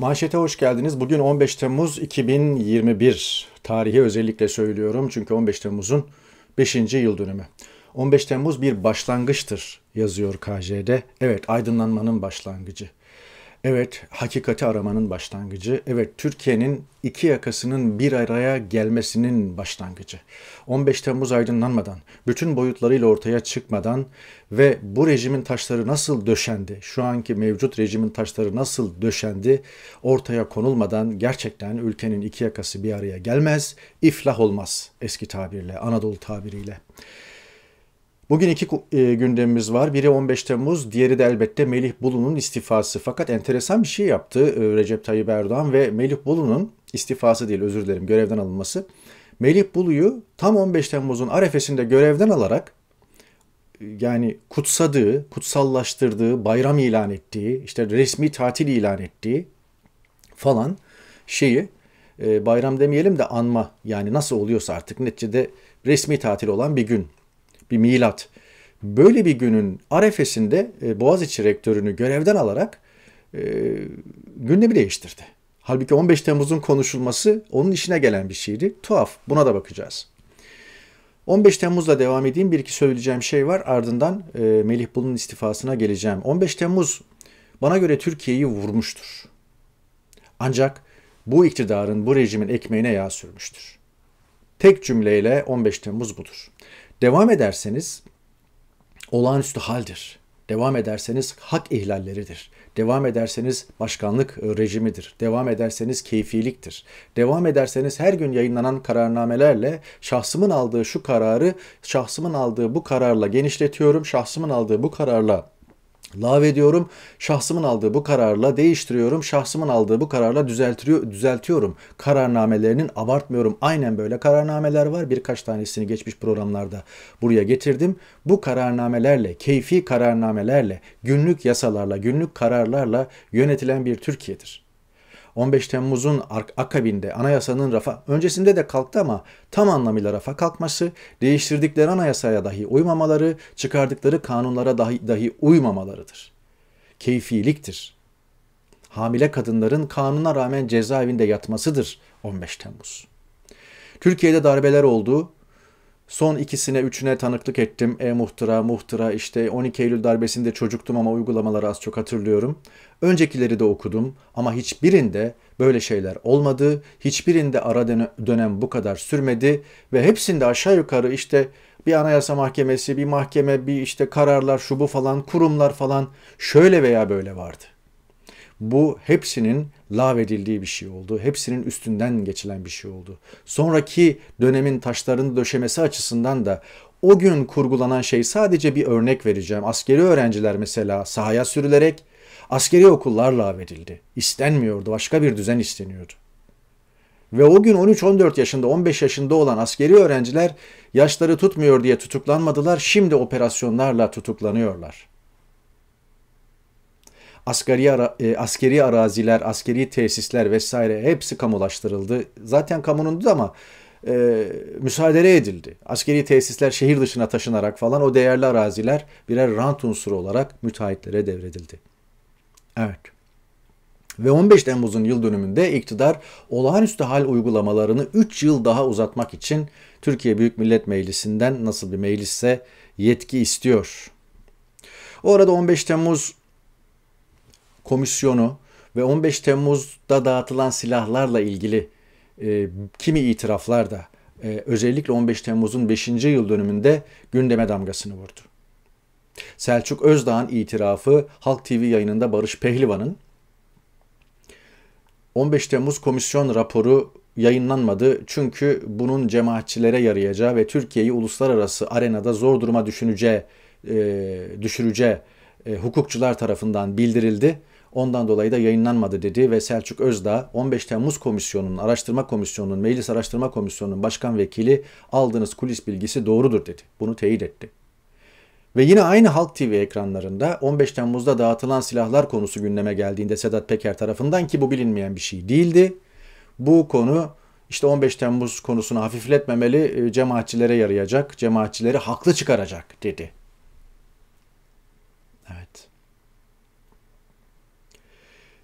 Manşete hoş geldiniz. Bugün 15 Temmuz 2021. Tarihi özellikle söylüyorum çünkü 15 Temmuz'un 5. yıl dönümü. 15 Temmuz bir başlangıçtır yazıyor KJ'de. Evet aydınlanmanın başlangıcı. Evet, hakikati aramanın başlangıcı. Evet, Türkiye'nin iki yakasının bir araya gelmesinin başlangıcı. 15 Temmuz aydınlanmadan, bütün boyutlarıyla ortaya çıkmadan ve bu rejimin taşları nasıl döşendi, şu anki mevcut rejimin taşları nasıl döşendi ortaya konulmadan gerçekten ülkenin iki yakası bir araya gelmez, iflah olmaz eski tabirle, Anadolu tabiriyle. Bugün iki e, gündemimiz var. Biri 15 Temmuz, diğeri de elbette Melih Bulu'nun istifası. Fakat enteresan bir şey yaptı e, Recep Tayyip Erdoğan ve Melih Bulu'nun istifası değil özür dilerim görevden alınması. Melih Bulu'yu tam 15 Temmuz'un arefesinde görevden alarak e, yani kutsadığı, kutsallaştırdığı, bayram ilan ettiği, işte resmi tatil ilan ettiği falan şeyi bayram demeyelim de anma yani nasıl oluyorsa artık neticede resmi tatil olan bir gün bir milat. Böyle bir günün arefesinde e, Boğaziçi rektörünü görevden alarak e, gündemi değiştirdi. Halbuki 15 Temmuz'un konuşulması onun işine gelen bir şeydi. Tuhaf. Buna da bakacağız. 15 Temmuz'la devam edeyim. Bir iki söyleyeceğim şey var. Ardından e, Melih Bulun'un istifasına geleceğim. 15 Temmuz bana göre Türkiye'yi vurmuştur. Ancak bu iktidarın, bu rejimin ekmeğine yağ sürmüştür. Tek cümleyle 15 Temmuz budur. Devam ederseniz olağanüstü haldir. Devam ederseniz hak ihlalleridir. Devam ederseniz başkanlık e, rejimidir. Devam ederseniz keyfiliktir. Devam ederseniz her gün yayınlanan kararnamelerle şahsımın aldığı şu kararı şahsımın aldığı bu kararla genişletiyorum. Şahsımın aldığı bu kararla Lav ediyorum. Şahsımın aldığı bu kararla değiştiriyorum. Şahsımın aldığı bu kararla düzeltiyor, düzeltiyorum. Kararnamelerinin abartmıyorum. Aynen böyle kararnameler var. Birkaç tanesini geçmiş programlarda buraya getirdim. Bu kararnamelerle, keyfi kararnamelerle, günlük yasalarla, günlük kararlarla yönetilen bir Türkiye'dir. 15 Temmuz'un akabinde anayasanın rafa öncesinde de kalktı ama tam anlamıyla rafa kalkması, değiştirdikleri anayasaya dahi uymamaları, çıkardıkları kanunlara dahi, dahi uymamalarıdır. Keyfiliktir. Hamile kadınların kanuna rağmen cezaevinde yatmasıdır 15 Temmuz. Türkiye'de darbeler oldu, Son ikisine üçüne tanıklık ettim. E muhtıra, muhtıra işte 12 Eylül darbesinde çocuktum ama uygulamaları az çok hatırlıyorum. Öncekileri de okudum ama hiçbirinde böyle şeyler olmadı. Hiçbirinde ara dönem bu kadar sürmedi ve hepsinde aşağı yukarı işte bir anayasa mahkemesi, bir mahkeme, bir işte kararlar, şu bu falan, kurumlar falan şöyle veya böyle vardı. Bu hepsinin lağvedildiği bir şey oldu. Hepsinin üstünden geçilen bir şey oldu. Sonraki dönemin taşlarını döşemesi açısından da o gün kurgulanan şey sadece bir örnek vereceğim. Askeri öğrenciler mesela sahaya sürülerek askeri okullar lağvedildi. İstenmiyordu, başka bir düzen isteniyordu. Ve o gün 13-14 yaşında, 15 yaşında olan askeri öğrenciler yaşları tutmuyor diye tutuklanmadılar. Şimdi operasyonlarla tutuklanıyorlar. Asgari, ara, e, askeri araziler, askeri tesisler vesaire hepsi kamulaştırıldı. Zaten kamunundu ama e, müsaadele edildi. Askeri tesisler şehir dışına taşınarak falan o değerli araziler birer rant unsuru olarak müteahhitlere devredildi. Evet. Ve 15 Temmuz'un yıl dönümünde iktidar olağanüstü hal uygulamalarını 3 yıl daha uzatmak için Türkiye Büyük Millet Meclisi'nden nasıl bir meclisse yetki istiyor. O arada 15 Temmuz komisyonu ve 15 Temmuz'da dağıtılan silahlarla ilgili e, kimi itiraflar da e, özellikle 15 Temmuz'un 5. yıl dönümünde gündeme damgasını vurdu. Selçuk Özdağ'ın itirafı Halk TV yayınında Barış Pehlivan'ın 15 Temmuz komisyon raporu yayınlanmadı çünkü bunun cemaatçilere yarayacağı ve Türkiye'yi uluslararası arenada zor duruma düşüneceği, e, düşüreceği e, hukukçular tarafından bildirildi Ondan dolayı da yayınlanmadı dedi ve Selçuk Özdağ 15 Temmuz Komisyonu'nun araştırma komisyonunun Meclis Araştırma Komisyonu'nun başkan vekili aldığınız kulis bilgisi doğrudur dedi. Bunu teyit etti. Ve yine aynı Halk TV ekranlarında 15 Temmuz'da dağıtılan silahlar konusu gündeme geldiğinde Sedat Peker tarafından ki bu bilinmeyen bir şey değildi. Bu konu işte 15 Temmuz konusunu hafifletmemeli e, cemaatçilere yarayacak, cemaatçileri haklı çıkaracak dedi.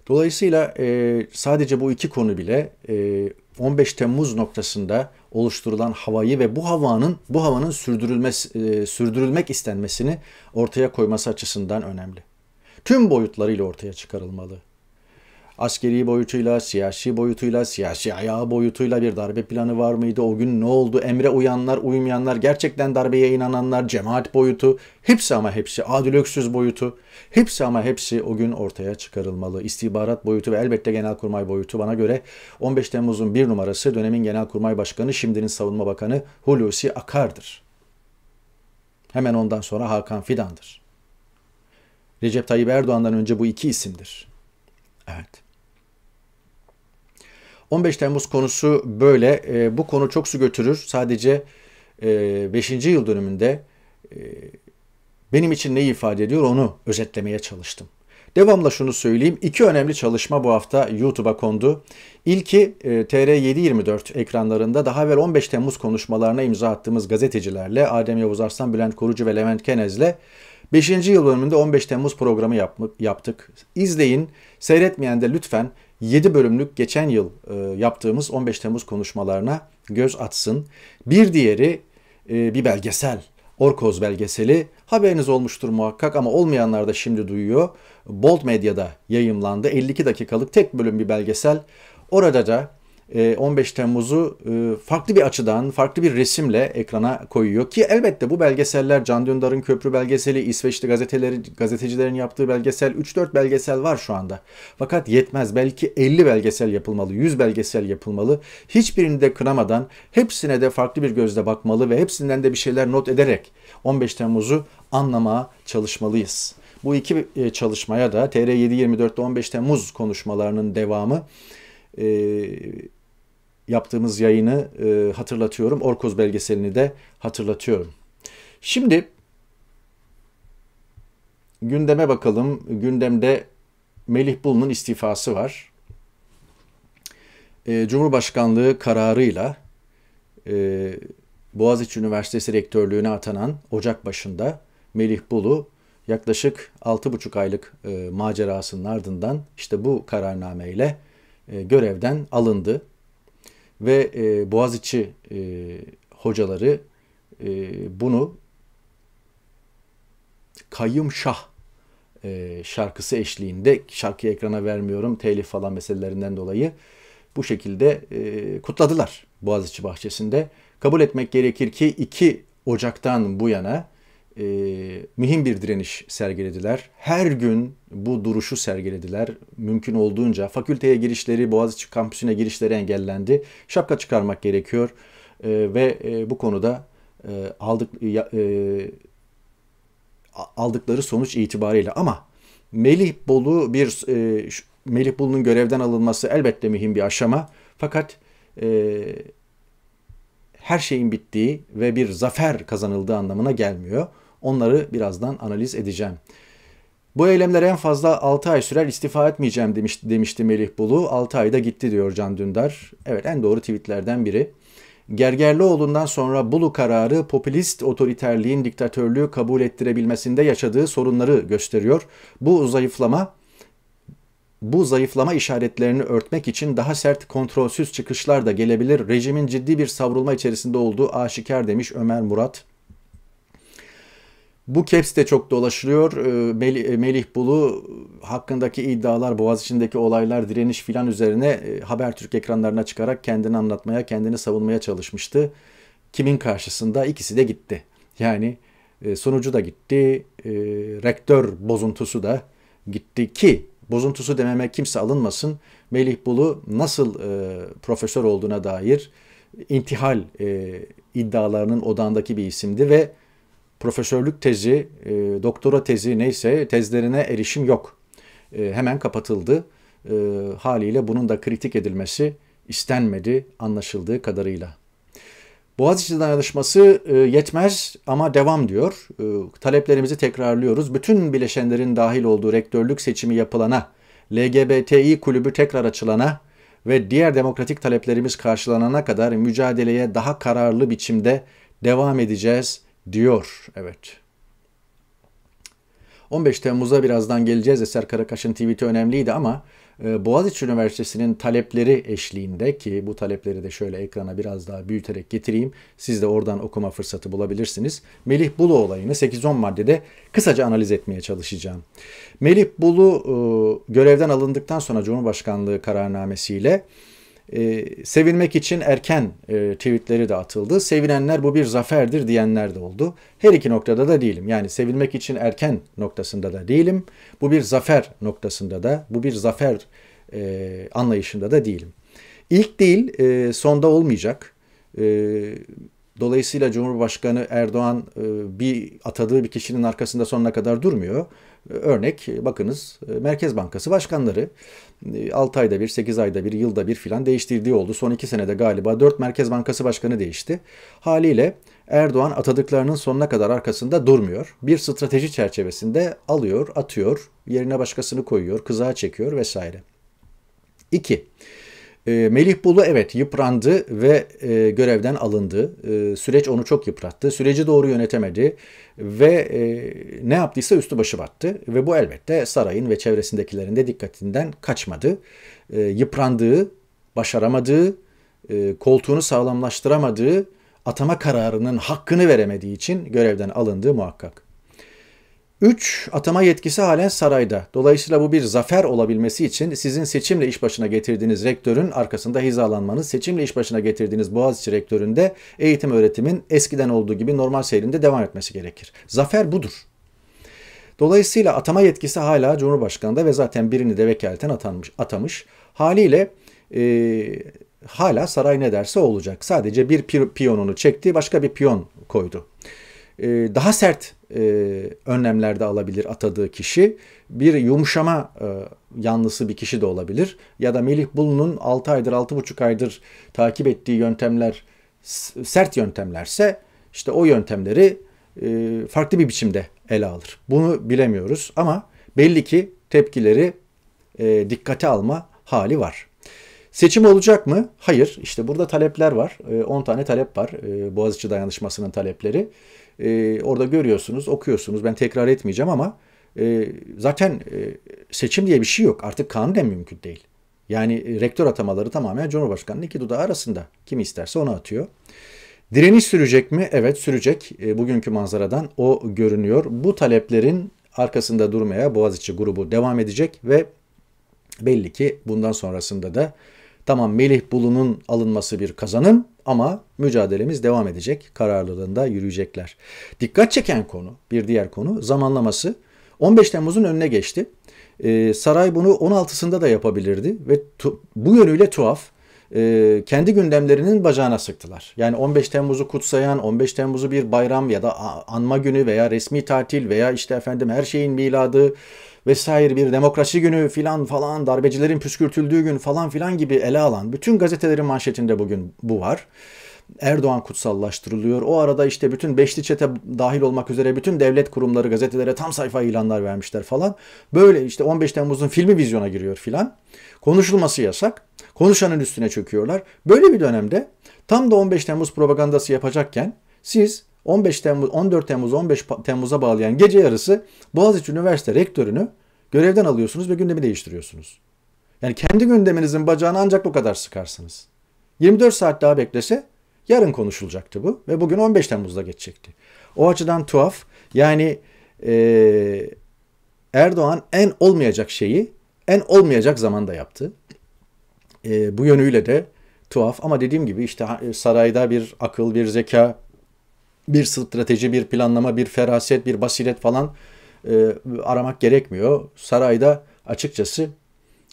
Dolayısıyla e, sadece bu iki konu bile e, 15 Temmuz noktasında oluşturulan havayı ve bu havanın bu havanın sürdürülmesi, e, sürdürülmek istenmesini ortaya koyması açısından önemli. Tüm boyutlarıyla ortaya çıkarılmalı askeri boyutuyla, siyasi boyutuyla, siyasi ayağı boyutuyla bir darbe planı var mıydı? O gün ne oldu? Emre uyanlar, uymayanlar, gerçekten darbeye inananlar, cemaat boyutu, hepsi ama hepsi, Adil Öksüz boyutu, hepsi ama hepsi o gün ortaya çıkarılmalı. İstihbarat boyutu ve elbette Genelkurmay boyutu bana göre 15 Temmuz'un bir numarası dönemin Genelkurmay Başkanı, şimdinin Savunma Bakanı Hulusi Akar'dır. Hemen ondan sonra Hakan Fidan'dır. Recep Tayyip Erdoğan'dan önce bu iki isimdir. Evet. 15 Temmuz konusu böyle. E, bu konu çok su götürür. Sadece e, 5. yıl dönümünde e, benim için neyi ifade ediyor onu özetlemeye çalıştım. Devamla şunu söyleyeyim. İki önemli çalışma bu hafta YouTube'a kondu. İlki e, TR724 ekranlarında daha evvel 15 Temmuz konuşmalarına imza attığımız gazetecilerle Adem Yavuz Arslan, Bülent Korucu ve Levent Kenez'le 5. yıl dönümünde 15 Temmuz programı yaptık. İzleyin. Seyretmeyen de lütfen 7 bölümlük geçen yıl e, yaptığımız 15 Temmuz konuşmalarına göz atsın. Bir diğeri e, bir belgesel. Orkoz belgeseli haberiniz olmuştur muhakkak ama olmayanlar da şimdi duyuyor. Bold Medya'da yayımlandı. 52 dakikalık tek bölüm bir belgesel. Orada da 15 ee, Temmuz'u e, farklı bir açıdan, farklı bir resimle ekrana koyuyor. Ki elbette bu belgeseller Can Dündar'ın Köprü belgeseli, İsveçli gazeteleri, gazetecilerin yaptığı belgesel, 3-4 belgesel var şu anda. Fakat yetmez. Belki 50 belgesel yapılmalı, 100 belgesel yapılmalı. Hiçbirini de kınamadan hepsine de farklı bir gözle bakmalı ve hepsinden de bir şeyler not ederek 15 Temmuz'u anlamaya çalışmalıyız. Bu iki e, çalışmaya da TR724'te 15 Temmuz konuşmalarının devamı e, yaptığımız yayını e, hatırlatıyorum. Orkoz belgeselini de hatırlatıyorum. Şimdi gündeme bakalım. Gündemde Melih Bulu'nun istifası var. E, Cumhurbaşkanlığı kararıyla e, Boğaziçi Üniversitesi Rektörlüğü'ne atanan Ocak başında Melih Bulu yaklaşık 6,5 aylık e, macerasının ardından işte bu kararnameyle e, görevden alındı ve e, Boğaziçi e, hocaları e, bunu Kayyum Şah e, şarkısı eşliğinde şarkıyı ekrana vermiyorum telif falan meselelerinden dolayı bu şekilde e, kutladılar Boğaziçi bahçesinde. Kabul etmek gerekir ki 2 Ocak'tan bu yana e, mühim bir direniş sergilediler. Her gün bu duruşu sergilediler. Mümkün olduğunca fakülteye girişleri, Boğaziçi kampüsüne girişleri engellendi. Şapka çıkarmak gerekiyor e, ve e, bu konuda e, aldık e, aldıkları sonuç itibariyle ama Melih Bolu bir e, Melih Bolu'nun görevden alınması elbette mühim bir aşama. Fakat e, her şeyin bittiği ve bir zafer kazanıldığı anlamına gelmiyor. Onları birazdan analiz edeceğim. Bu eylemler en fazla 6 ay sürer istifa etmeyeceğim demiş, demişti Melih Bulu. 6 ayda gitti diyor Can Dündar. Evet en doğru tweetlerden biri. Gergerlioğlu'ndan sonra Bulu kararı popülist otoriterliğin diktatörlüğü kabul ettirebilmesinde yaşadığı sorunları gösteriyor. Bu zayıflama bu zayıflama işaretlerini örtmek için daha sert kontrolsüz çıkışlar da gelebilir. Rejimin ciddi bir savrulma içerisinde olduğu aşikar demiş Ömer Murat. Bu caps de çok dolaşılıyor. Ee, e, Melih Bulu e, hakkındaki iddialar, Boğaz içindeki olaylar, direniş filan üzerine e, haber Türk ekranlarına çıkarak kendini anlatmaya, kendini savunmaya çalışmıştı. Kimin karşısında? ikisi de gitti. Yani sonucu da gitti, rektör bozuntusu da gitti ki bozuntusu dememe kimse alınmasın. Melih Bulu nasıl profesör olduğuna dair intihal iddialarının odağındaki bir isimdi ve profesörlük tezi, e, doktora tezi neyse tezlerine erişim yok. E, hemen kapatıldı. E, haliyle bunun da kritik edilmesi istenmedi anlaşıldığı kadarıyla. Boğaziçi dayanışması e, yetmez ama devam diyor. E, taleplerimizi tekrarlıyoruz. Bütün bileşenlerin dahil olduğu rektörlük seçimi yapılana, LGBTİ kulübü tekrar açılana ve diğer demokratik taleplerimiz karşılanana kadar mücadeleye daha kararlı biçimde devam edeceğiz.'' diyor. Evet. 15 Temmuz'a birazdan geleceğiz. Eser Karakaş'ın tweet'i önemliydi ama e, Boğaziçi Üniversitesi'nin talepleri eşliğinde ki bu talepleri de şöyle ekrana biraz daha büyüterek getireyim. Siz de oradan okuma fırsatı bulabilirsiniz. Melih Bulu olayını 8-10 maddede kısaca analiz etmeye çalışacağım. Melih Bulu e, görevden alındıktan sonra Cumhurbaşkanlığı kararnamesiyle e, ee, sevinmek için erken e, tweetleri de atıldı. Sevinenler bu bir zaferdir diyenler de oldu. Her iki noktada da değilim. Yani sevinmek için erken noktasında da değilim. Bu bir zafer noktasında da, bu bir zafer e, anlayışında da değilim. İlk değil, e, sonda olmayacak. E, Dolayısıyla Cumhurbaşkanı Erdoğan e, bir atadığı bir kişinin arkasında sonuna kadar durmuyor. E, örnek e, bakınız Merkez Bankası başkanları 6 ayda bir, 8 ayda bir, yılda bir filan değiştirdiği oldu. Son 2 senede galiba 4 Merkez Bankası başkanı değişti. Haliyle Erdoğan atadıklarının sonuna kadar arkasında durmuyor. Bir strateji çerçevesinde alıyor, atıyor, yerine başkasını koyuyor, kızağa çekiyor vesaire. 2. Ee, Melih Bulu evet yıprandı ve e, görevden alındı. E, süreç onu çok yıprattı. Süreci doğru yönetemedi ve e, ne yaptıysa üstü başı battı. Ve bu elbette sarayın ve çevresindekilerin de dikkatinden kaçmadı. E, yıprandığı, başaramadığı, e, koltuğunu sağlamlaştıramadığı, atama kararının hakkını veremediği için görevden alındığı muhakkak. 3. Atama yetkisi halen sarayda. Dolayısıyla bu bir zafer olabilmesi için sizin seçimle iş başına getirdiğiniz rektörün arkasında hizalanmanız, seçimle iş başına getirdiğiniz Boğaziçi rektöründe eğitim öğretimin eskiden olduğu gibi normal seyrinde devam etmesi gerekir. Zafer budur. Dolayısıyla atama yetkisi hala Cumhurbaşkanı'nda ve zaten birini de vekaleten atanmış, atamış. Haliyle e, hala saray ne derse olacak. Sadece bir piyonunu çekti, başka bir piyon koydu. E, daha sert e, önlemler alabilir atadığı kişi. Bir yumuşama e, yanlısı bir kişi de olabilir. Ya da Melih Bulu'nun 6 aydır 6,5 aydır takip ettiği yöntemler sert yöntemlerse işte o yöntemleri e, farklı bir biçimde ele alır. Bunu bilemiyoruz ama belli ki tepkileri e, dikkate alma hali var. Seçim olacak mı? Hayır. İşte burada talepler var. E, tane talep var. E, Boğaziçi Dayanışması'nın talepleri. E, orada görüyorsunuz, okuyorsunuz. Ben tekrar etmeyeceğim ama e, zaten e, seçim diye bir şey yok. Artık kanunen mümkün değil. Yani e, rektör atamaları tamamen Cumhurbaşkanı'nın iki dudağı arasında. Kim isterse onu atıyor. Direniş sürecek mi? Evet sürecek. E, bugünkü manzaradan o görünüyor. Bu taleplerin arkasında durmaya Boğaziçi grubu devam edecek ve belli ki bundan sonrasında da Tamam Melih Bulu'nun alınması bir kazanım ama mücadelemiz devam edecek. Kararlılığında yürüyecekler. Dikkat çeken konu, bir diğer konu zamanlaması. 15 Temmuz'un önüne geçti. Ee, saray bunu 16'sında da yapabilirdi ve bu yönüyle tuhaf e, kendi gündemlerinin bacağına sıktılar. Yani 15 Temmuz'u kutsayan, 15 Temmuz'u bir bayram ya da anma günü veya resmi tatil veya işte efendim her şeyin miladı vesaire bir demokrasi günü filan falan darbecilerin püskürtüldüğü gün falan filan gibi ele alan bütün gazetelerin manşetinde bugün bu var. Erdoğan kutsallaştırılıyor. O arada işte bütün beşli çete dahil olmak üzere bütün devlet kurumları gazetelere tam sayfa ilanlar vermişler falan. Böyle işte 15 Temmuz'un filmi vizyona giriyor filan. Konuşulması yasak. Konuşanın üstüne çöküyorlar. Böyle bir dönemde tam da 15 Temmuz propagandası yapacakken siz 15 Temmuz 14 Temmuz 15 Temmuz'a bağlayan gece yarısı Boğaziçi Üniversite rektörünü görevden alıyorsunuz ve gündemi değiştiriyorsunuz. Yani kendi gündeminizin bacağını ancak bu kadar sıkarsınız. 24 saat daha beklese yarın konuşulacaktı bu ve bugün 15 Temmuz'da geçecekti. O açıdan tuhaf. Yani e, Erdoğan en olmayacak şeyi en olmayacak zamanda yaptı. E, bu yönüyle de tuhaf ama dediğim gibi işte sarayda bir akıl, bir zeka bir strateji, bir planlama, bir feraset, bir basiret falan e, aramak gerekmiyor. Sarayda açıkçası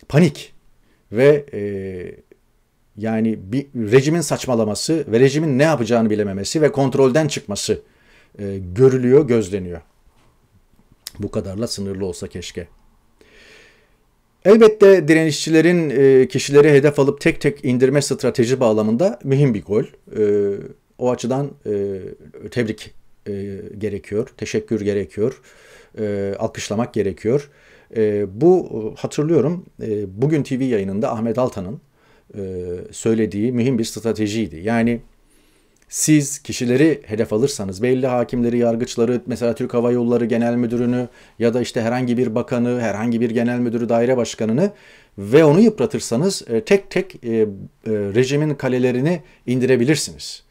panik ve e, yani bir rejimin saçmalaması ve rejimin ne yapacağını bilememesi ve kontrolden çıkması e, görülüyor, gözleniyor. Bu kadarla sınırlı olsa keşke. Elbette direnişçilerin e, kişileri hedef alıp tek tek indirme strateji bağlamında mühim bir gol. E, o açıdan e, tebrik e, gerekiyor, teşekkür gerekiyor, e, alkışlamak gerekiyor. E, bu e, hatırlıyorum e, bugün TV yayınında Ahmet Altan'ın e, söylediği mühim bir stratejiydi. Yani siz kişileri hedef alırsanız belli hakimleri, yargıçları, mesela Türk Hava Yolları Genel Müdürünü ya da işte herhangi bir bakanı, herhangi bir genel müdürü, daire başkanını ve onu yıpratırsanız e, tek tek e, e, rejimin kalelerini indirebilirsiniz.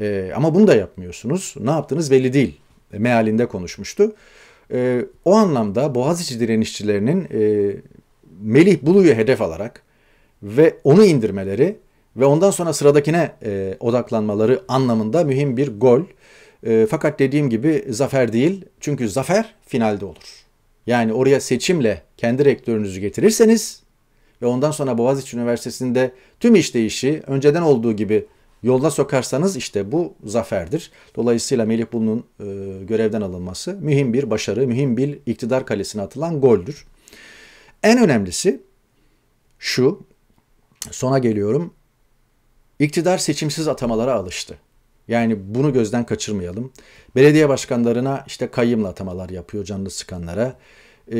E, ama bunu da yapmıyorsunuz. Ne yaptınız belli değil. E, mealinde konuşmuştu. E, o anlamda Boğaziçi direnişçilerinin e, Melih Bulu'yu hedef alarak ve onu indirmeleri ve ondan sonra sıradakine e, odaklanmaları anlamında mühim bir gol. E, fakat dediğim gibi zafer değil. Çünkü zafer finalde olur. Yani oraya seçimle kendi rektörünüzü getirirseniz ve ondan sonra Boğaziçi Üniversitesi'nde tüm işleyişi önceden olduğu gibi Yolda sokarsanız işte bu zaferdir. Dolayısıyla Melih Bulu'nun e, görevden alınması mühim bir başarı, mühim bir iktidar kalesine atılan goldür. En önemlisi şu, sona geliyorum. İktidar seçimsiz atamalara alıştı. Yani bunu gözden kaçırmayalım. Belediye başkanlarına işte kayyımla atamalar yapıyor canlı sıkanlara e,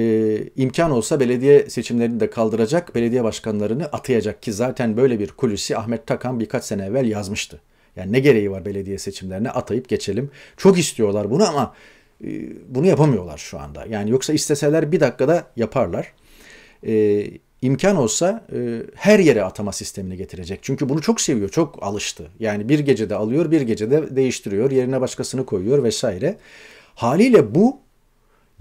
imkan olsa belediye seçimlerini de kaldıracak, belediye başkanlarını atayacak ki zaten böyle bir kulisi Ahmet Takan birkaç sene evvel yazmıştı. Yani ne gereği var belediye seçimlerine atayıp geçelim. Çok istiyorlar bunu ama e, bunu yapamıyorlar şu anda. Yani yoksa isteseler bir dakikada yaparlar. E, imkan olsa e, her yere atama sistemini getirecek. Çünkü bunu çok seviyor, çok alıştı. Yani bir gecede alıyor, bir gecede değiştiriyor, yerine başkasını koyuyor vesaire. Haliyle bu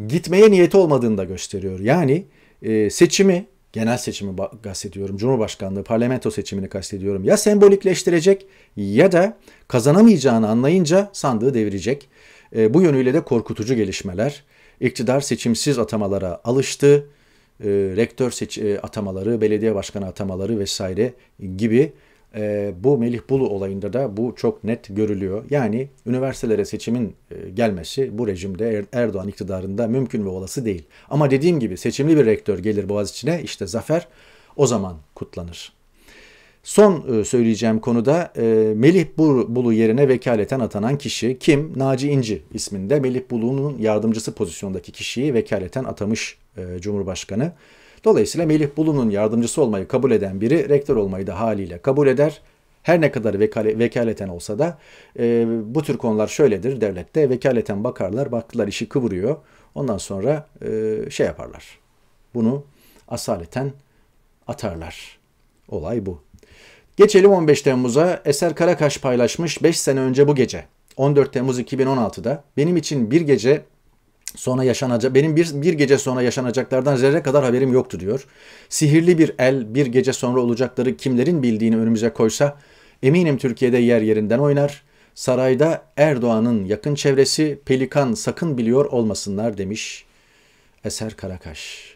gitmeye niyeti olmadığını da gösteriyor. Yani e, seçimi, genel seçimi kastediyorum, Cumhurbaşkanlığı, parlamento seçimini kastediyorum. Ya sembolikleştirecek ya da kazanamayacağını anlayınca sandığı devirecek. E, bu yönüyle de korkutucu gelişmeler. İktidar seçimsiz atamalara alıştı. E, rektör seç e, atamaları, belediye başkanı atamaları vesaire gibi e, bu Melih Bulu olayında da bu çok net görülüyor. Yani üniversitelere seçimin e, gelmesi bu rejimde er-, Erdoğan iktidarında mümkün ve olası değil. Ama dediğim gibi seçimli bir rektör gelir Boğaziçi'ne işte zafer o zaman kutlanır. Son e, söyleyeceğim konuda e, Melih Bulu yerine vekaleten atanan kişi kim? Naci İnci isminde Melih Bulu'nun yardımcısı pozisyondaki kişiyi vekaleten atamış e, Cumhurbaşkanı. Dolayısıyla Melih Bulu'nun yardımcısı olmayı kabul eden biri rektör olmayı da haliyle kabul eder. Her ne kadar vekale, vekaleten olsa da e, bu tür konular şöyledir devlette. Vekaleten bakarlar, baktılar işi kıvırıyor. Ondan sonra e, şey yaparlar. Bunu asaleten atarlar. Olay bu. Geçelim 15 Temmuz'a. Eser Karakaş paylaşmış 5 sene önce bu gece. 14 Temmuz 2016'da benim için bir gece sonra yaşanacak benim bir, bir gece sonra yaşanacaklardan zerre kadar haberim yoktu diyor. Sihirli bir el bir gece sonra olacakları kimlerin bildiğini önümüze koysa eminim Türkiye'de yer yerinden oynar. Sarayda Erdoğan'ın yakın çevresi pelikan sakın biliyor olmasınlar demiş Eser Karakaş.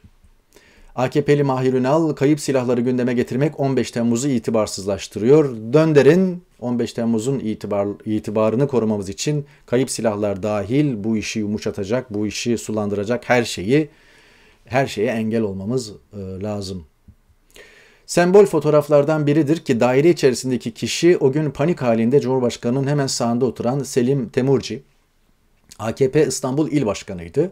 AKP'li Mahir Ünal kayıp silahları gündeme getirmek 15 Temmuz'u itibarsızlaştırıyor. Dönder'in 15 Temmuz'un itibar, itibarını korumamız için kayıp silahlar dahil bu işi yumuşatacak, bu işi sulandıracak her şeyi her şeye engel olmamız e, lazım. Sembol fotoğraflardan biridir ki daire içerisindeki kişi o gün panik halinde Cumhurbaşkanı'nın hemen sağında oturan Selim Temurci. AKP İstanbul İl Başkanı'ydı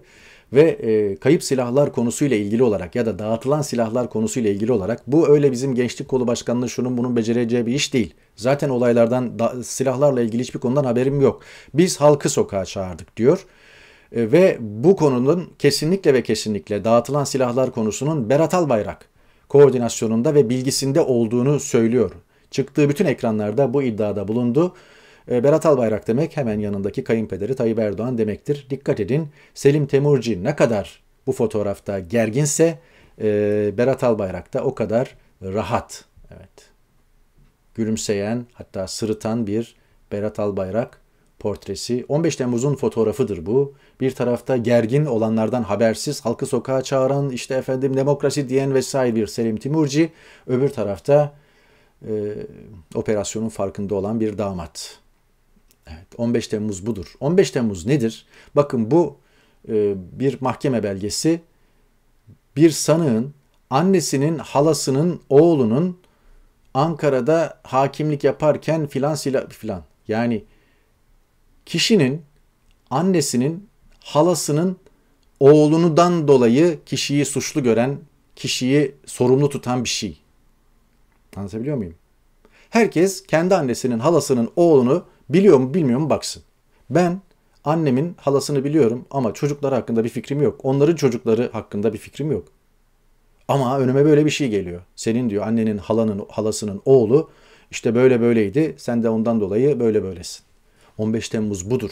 ve e, kayıp silahlar konusuyla ilgili olarak ya da dağıtılan silahlar konusuyla ilgili olarak bu öyle bizim gençlik kolu başkanlığı şunun bunun becereceği bir iş değil. Zaten olaylardan da, silahlarla ilgili hiçbir konudan haberim yok. Biz halkı sokağa çağırdık diyor e, ve bu konunun kesinlikle ve kesinlikle dağıtılan silahlar konusunun Berat Albayrak koordinasyonunda ve bilgisinde olduğunu söylüyor. Çıktığı bütün ekranlarda bu iddiada bulundu. Ee, Berat Albayrak demek hemen yanındaki kayınpederi Tayyip Erdoğan demektir. Dikkat edin Selim Temurci ne kadar bu fotoğrafta gerginse e, Berat Albayrak da o kadar rahat. Evet. Gülümseyen hatta sırıtan bir Berat Albayrak portresi. 15 Temmuz'un fotoğrafıdır bu. Bir tarafta gergin olanlardan habersiz, halkı sokağa çağıran, işte efendim demokrasi diyen vesaire bir Selim Timurci. Öbür tarafta e, operasyonun farkında olan bir damat. Evet 15 Temmuz budur. 15 Temmuz nedir? Bakın bu e, bir mahkeme belgesi. Bir sanığın annesinin halasının oğlunun Ankara'da hakimlik yaparken filan sila filan. Yani kişinin annesinin halasının oğlunudan dolayı kişiyi suçlu gören, kişiyi sorumlu tutan bir şey. Anlatabiliyor muyum? Herkes kendi annesinin halasının oğlunu Biliyor mu bilmiyor mu baksın. Ben annemin halasını biliyorum ama çocukları hakkında bir fikrim yok. Onların çocukları hakkında bir fikrim yok. Ama önüme böyle bir şey geliyor. Senin diyor annenin halanın halasının oğlu işte böyle böyleydi. Sen de ondan dolayı böyle böylesin. 15 Temmuz budur.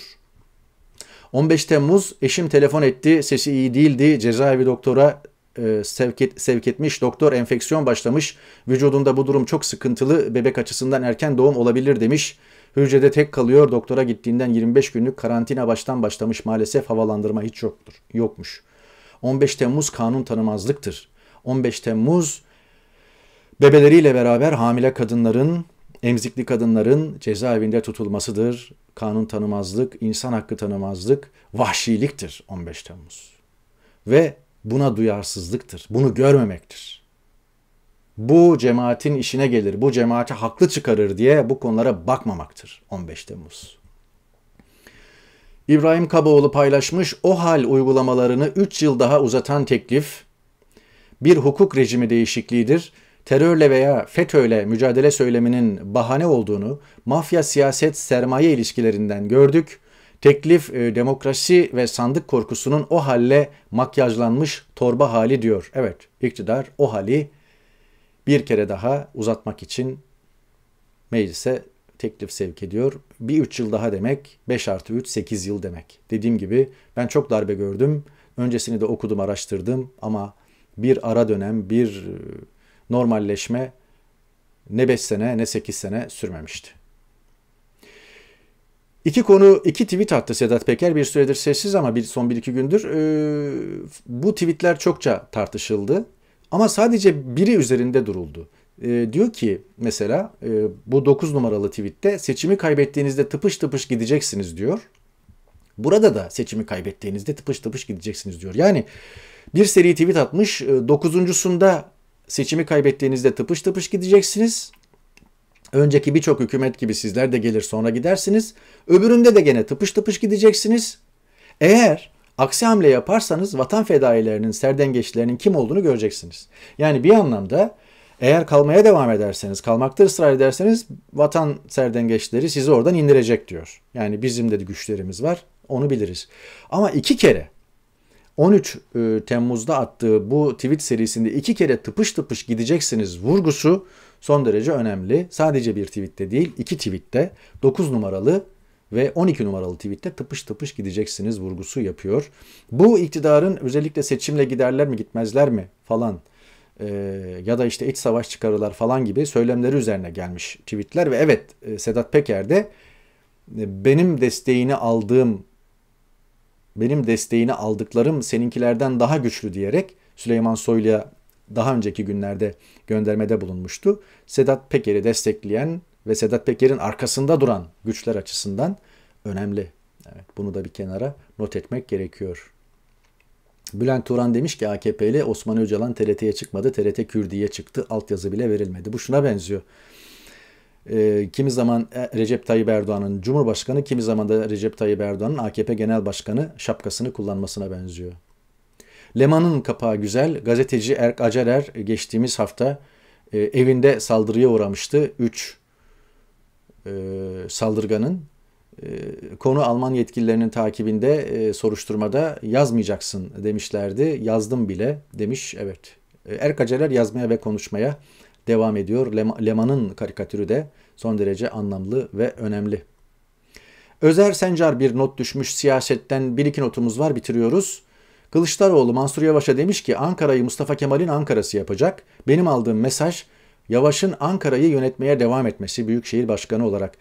15 Temmuz eşim telefon etti. Sesi iyi değildi. Cezaevi doktora e, sevk, et, sevk etmiş. Doktor enfeksiyon başlamış. Vücudunda bu durum çok sıkıntılı. Bebek açısından erken doğum olabilir demiş. Hücrede tek kalıyor. Doktora gittiğinden 25 günlük karantina baştan başlamış. Maalesef havalandırma hiç yoktur. Yokmuş. 15 Temmuz kanun tanımazlıktır. 15 Temmuz bebeleriyle beraber hamile kadınların, emzikli kadınların cezaevinde tutulmasıdır. Kanun tanımazlık, insan hakkı tanımazlık, vahşiliktir 15 Temmuz. Ve buna duyarsızlıktır. Bunu görmemektir. Bu cemaatin işine gelir, bu cemaati haklı çıkarır diye bu konulara bakmamaktır 15 Temmuz. İbrahim Kaboğlu paylaşmış o hal uygulamalarını 3 yıl daha uzatan teklif bir hukuk rejimi değişikliğidir. Terörle veya FETÖ'yle mücadele söyleminin bahane olduğunu mafya siyaset sermaye ilişkilerinden gördük. Teklif e, demokrasi ve sandık korkusunun o halle makyajlanmış torba hali diyor. Evet iktidar o hali bir kere daha uzatmak için meclise teklif sevk ediyor. Bir 3 yıl daha demek 5 artı 3 8 yıl demek. Dediğim gibi ben çok darbe gördüm. Öncesini de okudum araştırdım ama bir ara dönem bir e, normalleşme ne 5 sene ne 8 sene sürmemişti. İki konu, iki tweet attı Sedat Peker. Bir süredir sessiz ama bir son bir iki gündür. E, bu tweetler çokça tartışıldı. Ama sadece biri üzerinde duruldu. E, diyor ki mesela e, bu 9 numaralı tweette seçimi kaybettiğinizde tıpış tıpış gideceksiniz diyor. Burada da seçimi kaybettiğinizde tıpış tıpış gideceksiniz diyor. Yani bir seri tweet atmış. E, dokuzuncusunda seçimi kaybettiğinizde tıpış tıpış gideceksiniz. Önceki birçok hükümet gibi sizler de gelir sonra gidersiniz. Öbüründe de gene tıpış tıpış gideceksiniz. Eğer aksi hamle yaparsanız vatan fedailerinin, serdengeçlerinin kim olduğunu göreceksiniz. Yani bir anlamda eğer kalmaya devam ederseniz, kalmakta ısrar ederseniz vatan serdengeçleri sizi oradan indirecek diyor. Yani bizim de güçlerimiz var, onu biliriz. Ama iki kere 13 e, Temmuz'da attığı bu tweet serisinde iki kere tıpış tıpış gideceksiniz vurgusu son derece önemli. Sadece bir tweette değil, iki tweette 9 numaralı ve 12 numaralı tweette tıpış tıpış gideceksiniz vurgusu yapıyor. Bu iktidarın özellikle seçimle giderler mi gitmezler mi falan e, ya da işte iç savaş çıkarırlar falan gibi söylemleri üzerine gelmiş tweetler ve evet e, Sedat Peker de e, benim desteğini aldığım benim desteğini aldıklarım seninkilerden daha güçlü diyerek Süleyman Soylu'ya daha önceki günlerde göndermede bulunmuştu. Sedat Peker'i destekleyen ve Sedat Peker'in arkasında duran güçler açısından önemli. Evet, bunu da bir kenara not etmek gerekiyor. Bülent Turan demiş ki AKP'li Osman Öcalan TRT'ye çıkmadı. TRT Kürdi'ye çıktı. Altyazı bile verilmedi. Bu şuna benziyor. E, kimi zaman e, Recep Tayyip Erdoğan'ın Cumhurbaşkanı, kimi zaman da Recep Tayyip Erdoğan'ın AKP Genel Başkanı şapkasını kullanmasına benziyor. Leman'ın kapağı güzel. Gazeteci Erk Acerer geçtiğimiz hafta e, evinde saldırıya uğramıştı. 3 e, saldırganın e, konu Alman yetkililerinin takibinde e, soruşturmada yazmayacaksın demişlerdi. Yazdım bile demiş. Evet. E, Erk Acerer yazmaya ve konuşmaya devam ediyor. Leman'ın karikatürü de son derece anlamlı ve önemli. Özer Sencar bir not düşmüş siyasetten bir iki notumuz var bitiriyoruz. Kılıçdaroğlu Mansur Yavaş'a demiş ki Ankara'yı Mustafa Kemal'in Ankara'sı yapacak. Benim aldığım mesaj Yavaş'ın Ankara'yı yönetmeye devam etmesi Büyükşehir Başkanı olarak.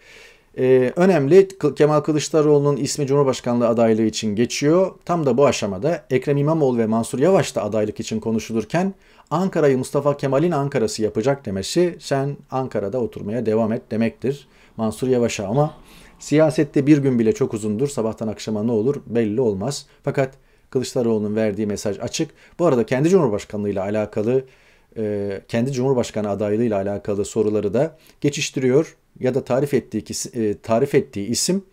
Ee, önemli Kemal Kılıçdaroğlu'nun ismi Cumhurbaşkanlığı adaylığı için geçiyor. Tam da bu aşamada Ekrem İmamoğlu ve Mansur Yavaş da adaylık için konuşulurken Ankara'yı Mustafa Kemal'in Ankara'sı yapacak demesi sen Ankara'da oturmaya devam et demektir Mansur Yavaş'a ama siyasette bir gün bile çok uzundur sabahtan akşama ne olur belli olmaz. Fakat Kılıçdaroğlu'nun verdiği mesaj açık. Bu arada kendi Cumhurbaşkanlığıyla alakalı e, kendi Cumhurbaşkanı adaylığıyla alakalı soruları da geçiştiriyor ya da tarif ettiği e, tarif ettiği isim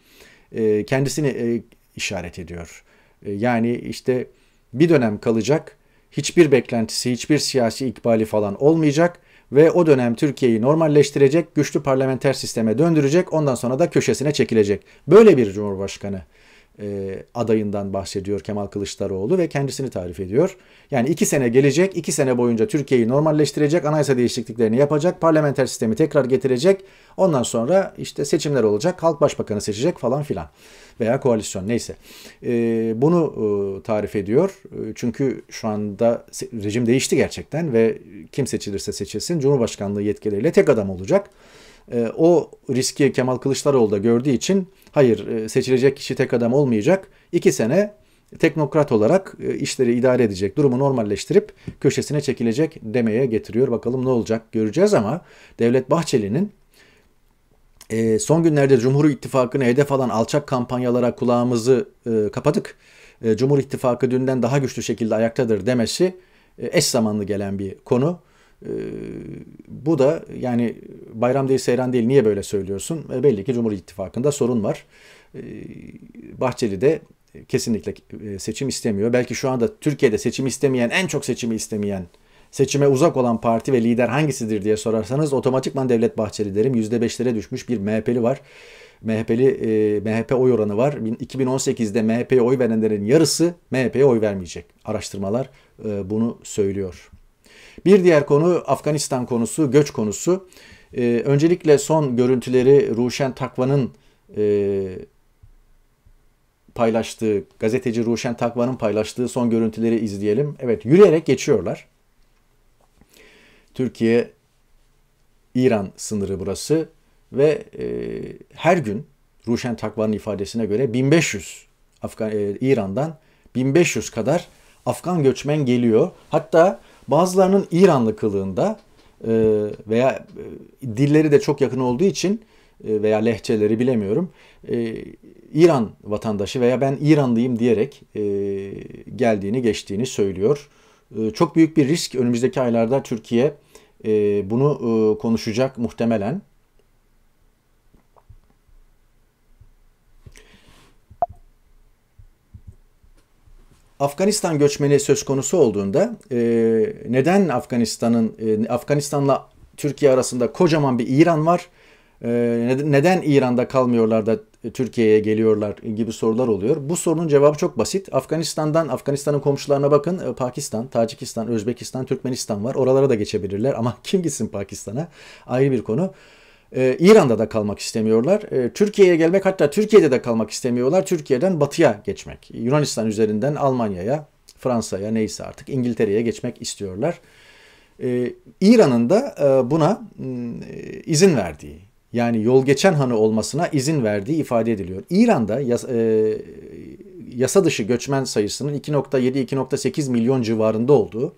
e, kendisini işaret ediyor. Yani işte bir dönem kalacak, hiçbir beklentisi, hiçbir siyasi ikbali falan olmayacak ve o dönem Türkiye'yi normalleştirecek, güçlü parlamenter sisteme döndürecek, ondan sonra da köşesine çekilecek. Böyle bir cumhurbaşkanı e, adayından bahsediyor Kemal Kılıçdaroğlu ve kendisini tarif ediyor. Yani iki sene gelecek, iki sene boyunca Türkiye'yi normalleştirecek, anayasa değişikliklerini yapacak, parlamenter sistemi tekrar getirecek. Ondan sonra işte seçimler olacak, halk başbakanı seçecek falan filan veya koalisyon neyse. E, bunu e, tarif ediyor. E, çünkü şu anda rejim değişti gerçekten ve kim seçilirse seçilsin Cumhurbaşkanlığı yetkileriyle tek adam olacak. Ee, o riski Kemal Kılıçdaroğlu da gördüğü için hayır e, seçilecek kişi tek adam olmayacak. İki sene teknokrat olarak e, işleri idare edecek, durumu normalleştirip köşesine çekilecek demeye getiriyor. Bakalım ne olacak göreceğiz ama Devlet Bahçeli'nin e, son günlerde Cumhur İttifakı'nı hedef alan alçak kampanyalara kulağımızı kapadık. Cumhur İttifakı dünden daha güçlü şekilde ayaktadır demesi eş zamanlı gelen bir konu. E, bu da yani bayram değil seyran değil niye böyle söylüyorsun? E, belli ki Cumhur İttifakı'nda sorun var. E, Bahçeli de kesinlikle e, seçim istemiyor. Belki şu anda Türkiye'de seçim istemeyen, en çok seçimi istemeyen, seçime uzak olan parti ve lider hangisidir diye sorarsanız otomatikman Devlet Bahçeli derim. %5'lere düşmüş bir MHP'li var. MHP'li e, MHP oy oranı var. 2018'de MHP'ye oy verenlerin yarısı MHP'ye oy vermeyecek. Araştırmalar e, bunu söylüyor. Bir diğer konu Afganistan konusu, göç konusu. E, öncelikle son görüntüleri Ruşen Takva'nın e, paylaştığı, gazeteci Ruşen Takva'nın paylaştığı son görüntüleri izleyelim. Evet, yürüyerek geçiyorlar. Türkiye İran sınırı burası ve e, her gün Ruşen Takva'nın ifadesine göre 1500 Afgan, e, İran'dan 1500 kadar Afgan göçmen geliyor. Hatta Bazılarının İranlı kılığında e, veya e, dilleri de çok yakın olduğu için e, veya lehçeleri bilemiyorum. İran vatandaşı veya ben İranlıyım diyerek geldiğini geçtiğini söylüyor. Çok büyük bir risk önümüzdeki aylarda Türkiye bunu konuşacak muhtemelen. Afganistan göçmeni söz konusu olduğunda e, neden Afganistan'ın e, Afganistan'la Türkiye arasında kocaman bir İran var? E, neden İran'da kalmıyorlar da e, Türkiye'ye geliyorlar gibi sorular oluyor. Bu sorunun cevabı çok basit. Afganistan'dan Afganistan'ın komşularına bakın. E, Pakistan, Tacikistan, Özbekistan, Türkmenistan var. Oralara da geçebilirler ama kim gitsin Pakistan'a? Ayrı bir konu e, İran'da da kalmak istemiyorlar. E, Türkiye'ye gelmek hatta Türkiye'de de kalmak istemiyorlar. Türkiye'den batıya geçmek. Yunanistan üzerinden Almanya'ya, Fransa'ya neyse artık İngiltere'ye geçmek istiyorlar. E, İran'ın da e, buna mm, e, izin verdiği yani yol geçen hanı olmasına izin verdiği ifade ediliyor. İran'da yas, e, yasa dışı göçmen sayısının 2.7-2.8 milyon civarında olduğu,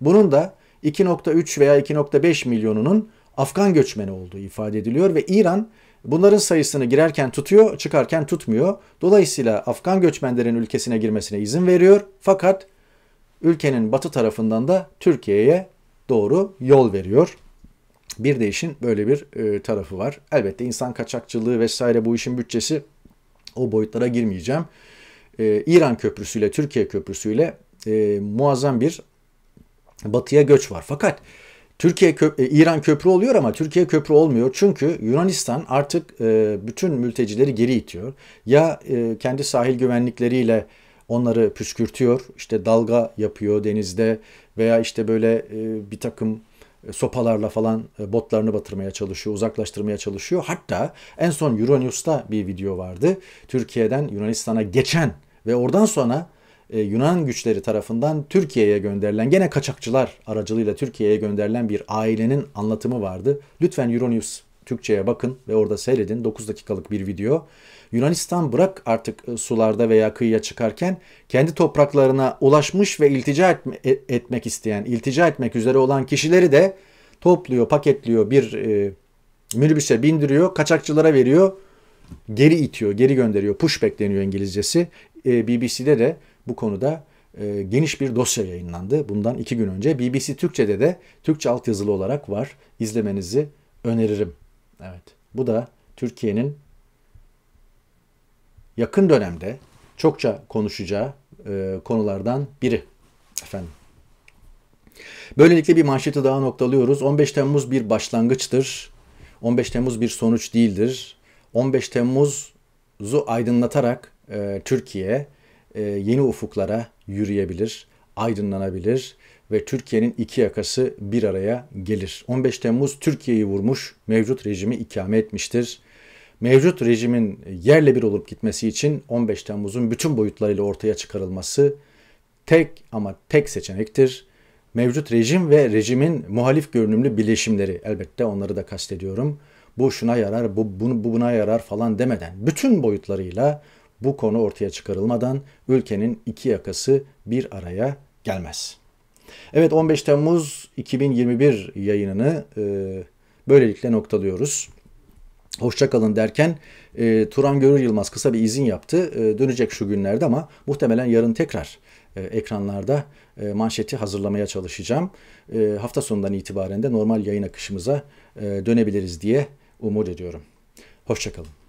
bunun da 2.3 veya 2.5 milyonunun Afgan göçmeni olduğu ifade ediliyor ve İran bunların sayısını girerken tutuyor, çıkarken tutmuyor. Dolayısıyla Afgan göçmenlerin ülkesine girmesine izin veriyor fakat ülkenin batı tarafından da Türkiye'ye doğru yol veriyor. Bir de işin böyle bir e, tarafı var. Elbette insan kaçakçılığı vesaire bu işin bütçesi o boyutlara girmeyeceğim. E, İran köprüsüyle Türkiye köprüsüyle e, muazzam bir batıya göç var. Fakat Türkiye köp e, İran köprü oluyor ama Türkiye köprü olmuyor. Çünkü Yunanistan artık e, bütün mültecileri geri itiyor. Ya e, kendi sahil güvenlikleriyle onları püskürtüyor. işte dalga yapıyor denizde veya işte böyle e, bir takım e, sopalarla falan e, botlarını batırmaya çalışıyor, uzaklaştırmaya çalışıyor. Hatta en son Euronews'ta bir video vardı. Türkiye'den Yunanistan'a geçen ve oradan sonra e, Yunan güçleri tarafından Türkiye'ye gönderilen gene kaçakçılar aracılığıyla Türkiye'ye gönderilen bir ailenin anlatımı vardı. Lütfen Euronews Türkçe'ye bakın ve orada seyredin. 9 dakikalık bir video. Yunanistan bırak artık e, sularda veya kıyıya çıkarken kendi topraklarına ulaşmış ve iltica etme, e, etmek isteyen, iltica etmek üzere olan kişileri de topluyor, paketliyor, bir e, minibüse bindiriyor, kaçakçılara veriyor, geri itiyor, geri gönderiyor. Pushback deniyor İngilizcesi. E, BBC'de de bu konuda e, geniş bir dosya yayınlandı. Bundan iki gün önce BBC Türkçe'de de Türkçe altyazılı olarak var. İzlemenizi öneririm. Evet. Bu da Türkiye'nin yakın dönemde çokça konuşacağı e, konulardan biri. Efendim. Böylelikle bir manşeti daha noktalıyoruz. 15 Temmuz bir başlangıçtır. 15 Temmuz bir sonuç değildir. 15 Temmuz'u aydınlatarak e, Türkiye e, yeni ufuklara yürüyebilir, aydınlanabilir ve Türkiye'nin iki yakası bir araya gelir. 15 Temmuz Türkiye'yi vurmuş, mevcut rejimi ikame etmiştir. Mevcut rejimin yerle bir olup gitmesi için 15 Temmuz'un bütün boyutlarıyla ortaya çıkarılması tek ama tek seçenektir. Mevcut rejim ve rejimin muhalif görünümlü bileşimleri elbette onları da kastediyorum. Bu şuna yarar, bu bunu, buna yarar falan demeden bütün boyutlarıyla bu konu ortaya çıkarılmadan ülkenin iki yakası bir araya gelmez. Evet 15 Temmuz 2021 yayınını e, böylelikle noktalıyoruz. Hoşçakalın derken e, Turan Görür Yılmaz kısa bir izin yaptı. E, dönecek şu günlerde ama muhtemelen yarın tekrar e, ekranlarda e, manşeti hazırlamaya çalışacağım. E, hafta sonundan itibaren de normal yayın akışımıza e, dönebiliriz diye umut ediyorum. Hoşçakalın.